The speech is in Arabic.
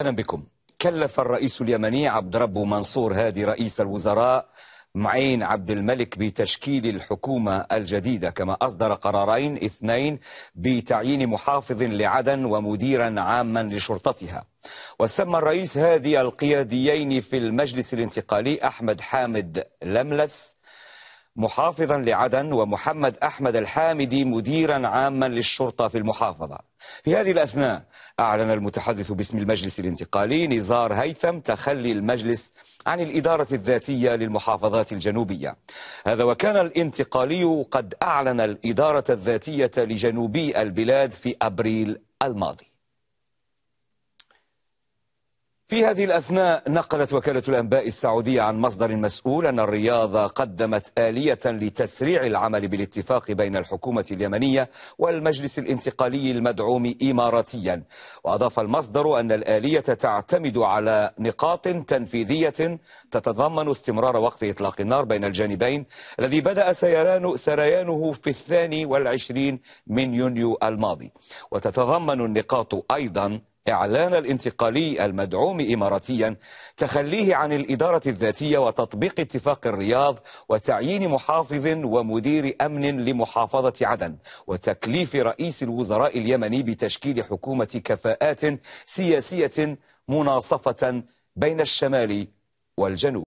اهلا بكم كلف الرئيس اليمني عبد ربه منصور هادي رئيس الوزراء معين عبد الملك بتشكيل الحكومة الجديدة كما أصدر قرارين اثنين بتعيين محافظ لعدن ومديرا عاما لشرطتها وسمى الرئيس هادي القياديين في المجلس الانتقالي أحمد حامد لملس محافظا لعدن ومحمد أحمد الحامدي مديرا عاما للشرطة في المحافظة في هذه الأثناء أعلن المتحدث باسم المجلس الانتقالي نزار هيثم تخلي المجلس عن الإدارة الذاتية للمحافظات الجنوبية هذا وكان الانتقالي قد أعلن الإدارة الذاتية لجنوبي البلاد في أبريل الماضي في هذه الأثناء نقلت وكالة الأنباء السعودية عن مصدر مسؤول أن الرياض قدمت آلية لتسريع العمل بالاتفاق بين الحكومة اليمنية والمجلس الانتقالي المدعوم إماراتيا وأضاف المصدر أن الآلية تعتمد على نقاط تنفيذية تتضمن استمرار وقف إطلاق النار بين الجانبين الذي بدأ سيران سريانه في الثاني والعشرين من يونيو الماضي وتتضمن النقاط أيضا إعلان الانتقالي المدعوم إماراتيا تخليه عن الإدارة الذاتية وتطبيق اتفاق الرياض وتعيين محافظ ومدير أمن لمحافظة عدن وتكليف رئيس الوزراء اليمني بتشكيل حكومة كفاءات سياسية مناصفة بين الشمال والجنوب